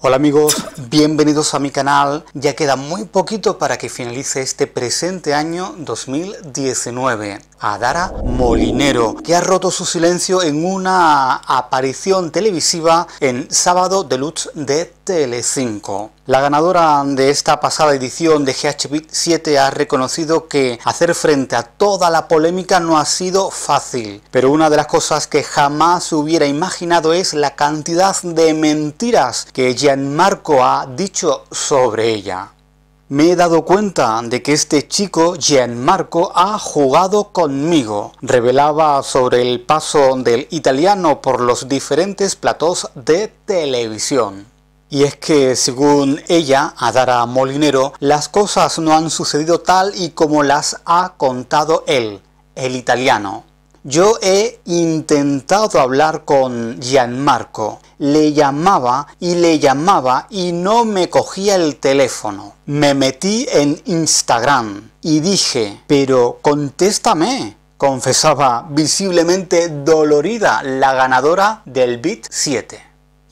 Hola amigos, bienvenidos a mi canal. Ya queda muy poquito para que finalice este presente año 2019 a Dara Molinero, que ha roto su silencio en una aparición televisiva en Sábado Deluxe de Telecinco. La ganadora de esta pasada edición de GHB 7 ha reconocido que hacer frente a toda la polémica no ha sido fácil, pero una de las cosas que jamás hubiera imaginado es la cantidad de mentiras que Gianmarco ha dicho sobre ella. Me he dado cuenta de que este chico, Gianmarco, ha jugado conmigo. Revelaba sobre el paso del italiano por los diferentes platos de televisión. Y es que, según ella, Adara Molinero, las cosas no han sucedido tal y como las ha contado él, el italiano. Yo he intentado hablar con Gianmarco. Le llamaba y le llamaba y no me cogía el teléfono. Me metí en Instagram y dije, pero contéstame. Confesaba visiblemente dolorida la ganadora del Bit 7.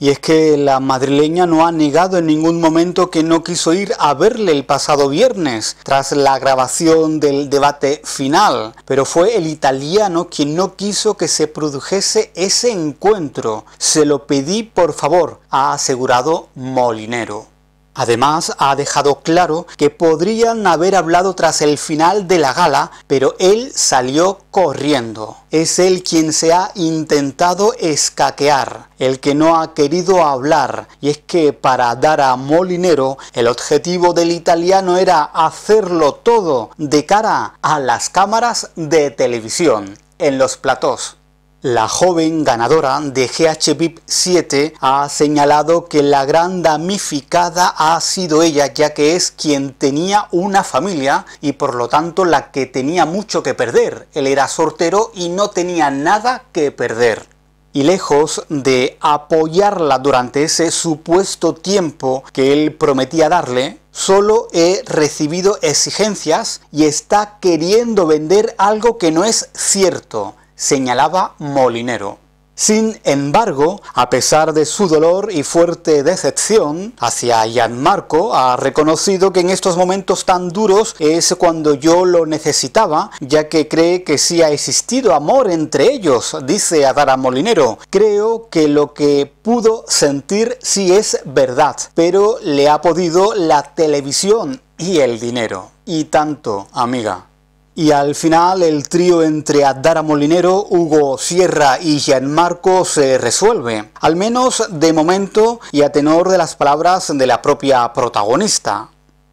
Y es que la madrileña no ha negado en ningún momento que no quiso ir a verle el pasado viernes, tras la grabación del debate final. Pero fue el italiano quien no quiso que se produjese ese encuentro. Se lo pedí por favor, ha asegurado Molinero. Además, ha dejado claro que podrían haber hablado tras el final de la gala, pero él salió corriendo. Es él quien se ha intentado escaquear, el que no ha querido hablar, y es que para dar a Molinero, el objetivo del italiano era hacerlo todo de cara a las cámaras de televisión, en los platós. La joven ganadora de ghbip 7 ha señalado que la gran damnificada ha sido ella, ya que es quien tenía una familia y por lo tanto la que tenía mucho que perder. Él era sortero y no tenía nada que perder. Y lejos de apoyarla durante ese supuesto tiempo que él prometía darle, solo he recibido exigencias y está queriendo vender algo que no es cierto señalaba Molinero. Sin embargo, a pesar de su dolor y fuerte decepción hacia Marco, ha reconocido que en estos momentos tan duros es cuando yo lo necesitaba, ya que cree que sí ha existido amor entre ellos, dice Adara Molinero. Creo que lo que pudo sentir sí es verdad, pero le ha podido la televisión y el dinero. Y tanto, amiga. Y al final el trío entre Adara Molinero, Hugo Sierra y Gianmarco se resuelve, al menos de momento y a tenor de las palabras de la propia protagonista.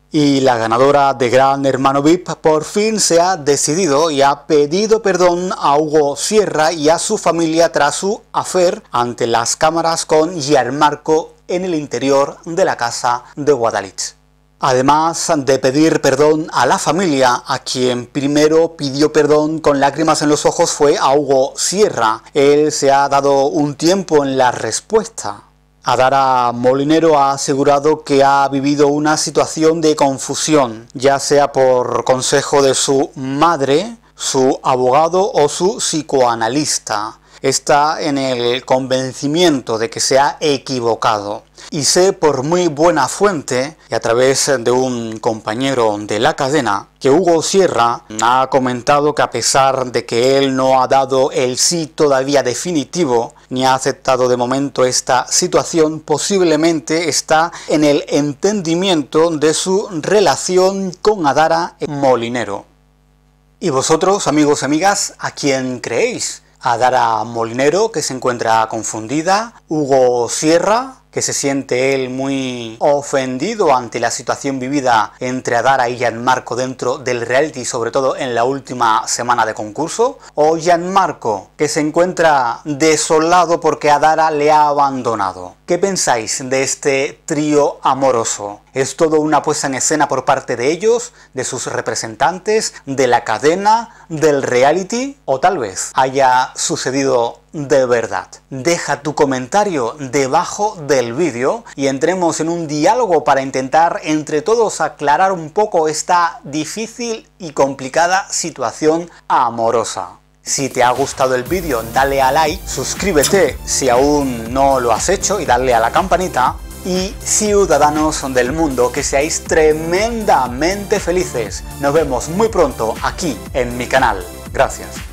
Y la ganadora de Gran Hermano VIP por fin se ha decidido y ha pedido perdón a Hugo Sierra y a su familia tras su afer ante las cámaras con Gianmarco en el interior de la casa de Guadalix. Además de pedir perdón a la familia, a quien primero pidió perdón con lágrimas en los ojos fue Hugo Sierra. Él se ha dado un tiempo en la respuesta. Adara Molinero ha asegurado que ha vivido una situación de confusión, ya sea por consejo de su madre, su abogado o su psicoanalista está en el convencimiento de que se ha equivocado. Y sé por muy buena fuente, y a través de un compañero de la cadena, que Hugo Sierra ha comentado que a pesar de que él no ha dado el sí todavía definitivo, ni ha aceptado de momento esta situación, posiblemente está en el entendimiento de su relación con Adara Molinero. ¿Y vosotros, amigos y amigas, a quién creéis? Adara Molinero, que se encuentra confundida, Hugo Sierra, que se siente él muy ofendido ante la situación vivida entre Adara y Gianmarco dentro del reality, sobre todo en la última semana de concurso, o Gianmarco, que se encuentra desolado porque Adara le ha abandonado. ¿Qué pensáis de este trío amoroso? Es todo una puesta en escena por parte de ellos, de sus representantes, de la cadena, del reality o tal vez haya sucedido de verdad. Deja tu comentario debajo del vídeo y entremos en un diálogo para intentar entre todos aclarar un poco esta difícil y complicada situación amorosa. Si te ha gustado el vídeo, dale a like, suscríbete si aún no lo has hecho y dale a la campanita y ciudadanos del mundo, que seáis tremendamente felices. Nos vemos muy pronto aquí en mi canal. Gracias.